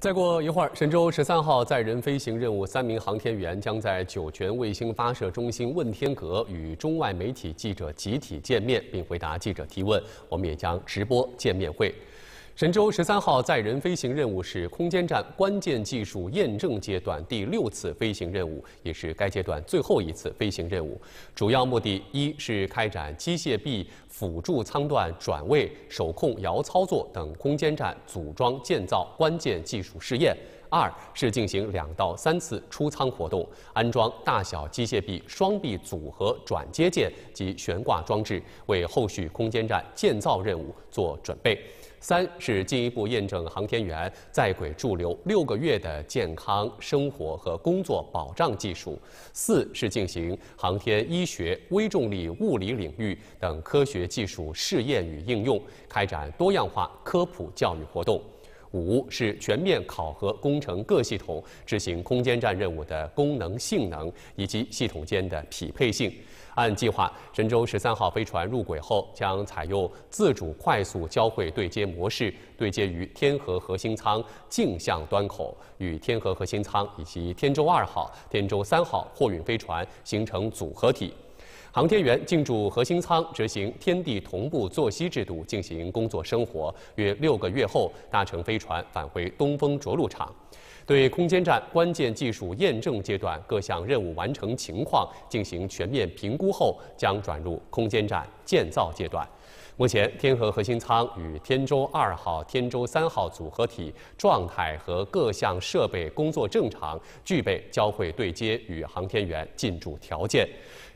再过一会儿，神舟十三号载人飞行任务三名航天员将在酒泉卫星发射中心问天阁与中外媒体记者集体见面，并回答记者提问。我们也将直播见面会。神舟十三号载人飞行任务是空间站关键技术验证阶段第六次飞行任务，也是该阶段最后一次飞行任务。主要目的，一是开展机械臂辅助舱段转位、手控遥操作等空间站组装建造关键技术试验；二是进行两到三次出舱活动，安装大小机械臂、双臂组合转接件及悬挂装置，为后续空间站建造任务做准备。三是进一步验证航天员在轨驻留六个月的健康生活和工作保障技术；四是进行航天医学、微重力物理领域等科学技术试验与应用，开展多样化科普教育活动。五是全面考核工程各系统执行空间站任务的功能性能以及系统间的匹配性。按计划，神舟十三号飞船入轨后将采用自主快速交会对接模式，对接于天河核心舱径向端口，与天河核心舱以及天舟二号、天舟三号货运飞船形成组合体。航天员进驻核心舱，执行天地同步作息制度，进行工作生活。约六个月后，搭乘飞船返回东风着陆场，对空间站关键技术验证阶段各项任务完成情况进行全面评估后，将转入空间站建造阶段。目前，天河核心舱与天舟二号、天舟三号组合体状态和各项设备工作正常，具备交会对接与航天员进驻条件。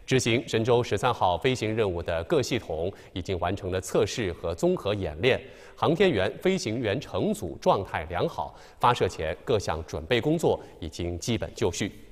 执行神舟十三号飞行任务的各系统已经完成了测试和综合演练，航天员、飞行员乘组状态良好，发射前各项准备工作已经基本就绪。